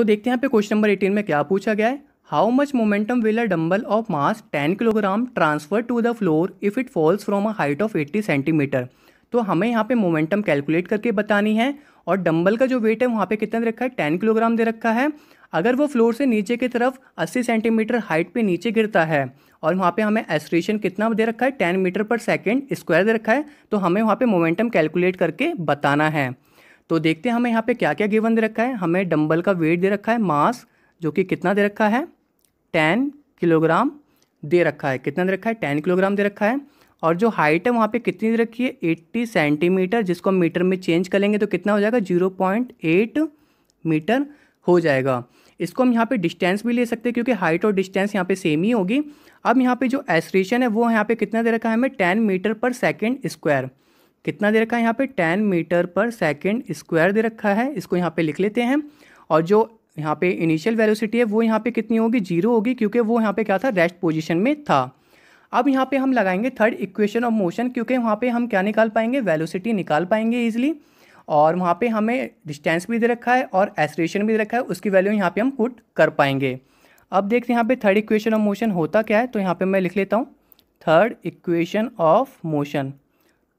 तो देखते हैं यहाँ पे क्वेश्चन नंबर एटीन में क्या पूछा गया है how much momentum will a dumbbell of mass ten kilogram transfer to the floor if it falls from a height of eighty centimetre तो हमें यहाँ पे मोमेंटम कैलकुलेट करके बतानी है और डम्बल का जो वेट है वहाँ पे कितना दे रखा है टेन किलोग्राम दे रखा है अगर वो फ्लोर से नीचे की तरफ 80 सेंटीमीटर हाइट पे नीचे गिरता है और वहाँ पे हमें एस्ट्रेशन कितना दे रखा है 10 मीटर पर सेकेंड स्क्वायर दे रखा है तो हमें वहाँ पे मोमेंटम कैलकुलेट करके बताना है तो देखते हैं हमें यहाँ पे क्या क्या गिवन दे रखा है हमें डंबल का वेट दे रखा है मास जो कि कितना दे रखा है टेन किलोग्राम दे रखा है कितना दे रखा है टेन किलोग्राम दे रखा है और जो हाइट है वहाँ पे कितनी दे रखी है एट्टी सेंटीमीटर जिसको हम मीटर में चेंज करेंगे तो कितना हो जाएगा जीरो पॉइंट एट मीटर हो जाएगा इसको हम यहाँ पे डिस्टेंस भी ले सकते हैं क्योंकि हाइट और डिस्टेंस यहाँ पे सेम ही होगी अब यहाँ पे जो एसरेशन है वो यहाँ पे कितना दे रखा है हमें ten metre per second square कितना दे रखा है यहाँ पे ten metre per second square दे रखा है इसको यहाँ पे लिख लेते हैं और जो यहाँ पे इनिशियल वेलोसिटी है वो यहाँ पे कितनी होगी जीरो होगी क्योंकि वो यहाँ पे क्या था रेस्ट पोजीशन में था अब यहाँ पे हम लगाएंगे थर्ड इक्वेशन ऑफ मोशन क्योंकि वहाँ पे हम क्या निकाल पाएंगे वेलोसिटी निकाल पाएंगे ईजिली और वहाँ पे हमें डिस्टेंस भी दे रखा है और एसरेशन भी दे रखा है उसकी वैल्यू यहाँ पे हम पुट कर पाएंगे अब देखते हैं यहाँ पे थर्ड इक्वेशन ऑफ मोशन होता क्या है तो यहाँ पे मैं लिख लेता हूँ थर्ड इक्वेशन ऑफ मोशन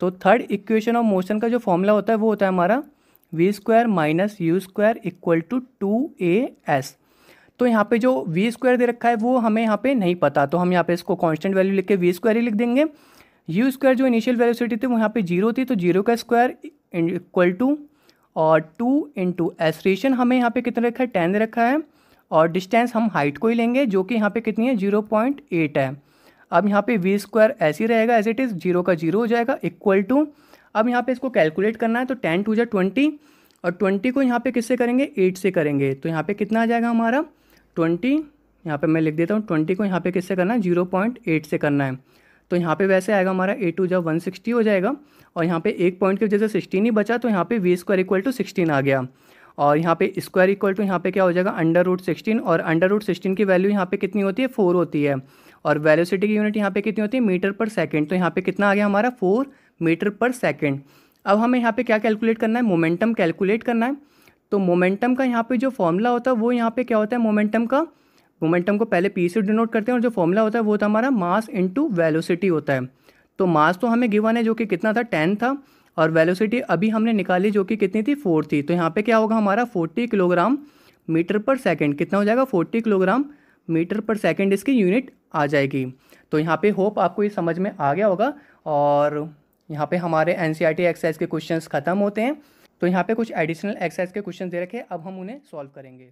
तो थर्ड इक्वेशन ऑफ मोशन का जो फॉर्मूला होता है वो होता है हमारा V square minus U square equal to two A S तो यहाँ पे जो वी स्क्वायर दे रखा है वो हमें यहाँ पे नहीं पता तो हम यहाँ पे इसको कांस्टेंट वैल्यू लिख के वी स्क्वायर ही लिख देंगे यू स्क्वायर जो इनिशियल वैल्यूसिटी थी वो यहाँ पे जीरो थी तो जीरो का स्क्वायर इक्वल टू और टू इंटू एसरेशन हमें यहाँ पे कितना रखा है टेन रखा है और डिस्टेंस हम हाइट को ही लेंगे जो कि यहाँ पे कितनी है जीरो पॉइंट एट है अब यहाँ पे वी स्क्वायर ऐसे रहेगा एज इट इज़ जीरो का जीरो हो जाएगा इक्वल टू अब यहाँ पे इसको कैलकुलेट करना है तो टेन टू जै ट्वेंटी और ट्वेंटी को यहाँ पे किससे करेंगे एट से करेंगे तो यहाँ पे कितना आ जाएगा हमारा ट्वेंटी यहाँ पे मैं लिख देता हूँ ट्वेंटी को यहाँ पे किससे करना है जीरो पॉइंट एट से करना है तो यहाँ पे वैसे आएगा हमारा ए टू जब वन सिक्सटी हो जाएगा और यहाँ पे एक पॉइंट की वजह से सिक्सटीन ही बचा तो यहाँ पे V square equal to sixteen आ गया और यहाँ पे स्क्वायर इक्वल टू यहाँ पे क्या हो जाएगा अंडर रूट सिक्सटीन और अंडर रूट सिक्सटीन की वैल्यू यहाँ पे कितनी होती है फोर होती है और वेलोसिटी की यूनिट यहाँ पे कितनी होती है मीटर पर सेकेंड तो यहाँ पे कितना आ गया हमारा फोर मीटर पर सेकेंड अब हमें यहाँ पे क्या कैलकुलेट करना है मोमेंटम कैलकुलेट करना है तो मोमेंटम का यहाँ पे जो फॉर्मूला होता है वो यहाँ पे क्या होता है मोमेंटम का मोमेंटम को पहले पी से डिनोट करते हैं और जो फॉर्मूला होता है वो होता हमारा मास इंटू वेलोसिटी होता है तो मास तो हमें गिवन है जो कि कितना था टेन था और वेलोसिटी अभी हमने निकाली जो कि कितनी थी फोर थी तो यहाँ पे क्या होगा हमारा forty kilogram metre per second कितना हो जाएगा forty kilogram metre per second इसकी यूनिट आ जाएगी तो यहाँ पे होप आपको ये समझ में आ गया होगा और यहाँ पे हमारे एन सी एक्सरसाइज के क्वेश्चंस ख़त्म होते हैं तो यहाँ पे कुछ एडिशनल एक्सरसाइज के क्वेश्चन दे रखे अब हम उन्हें सॉल्व करेंगे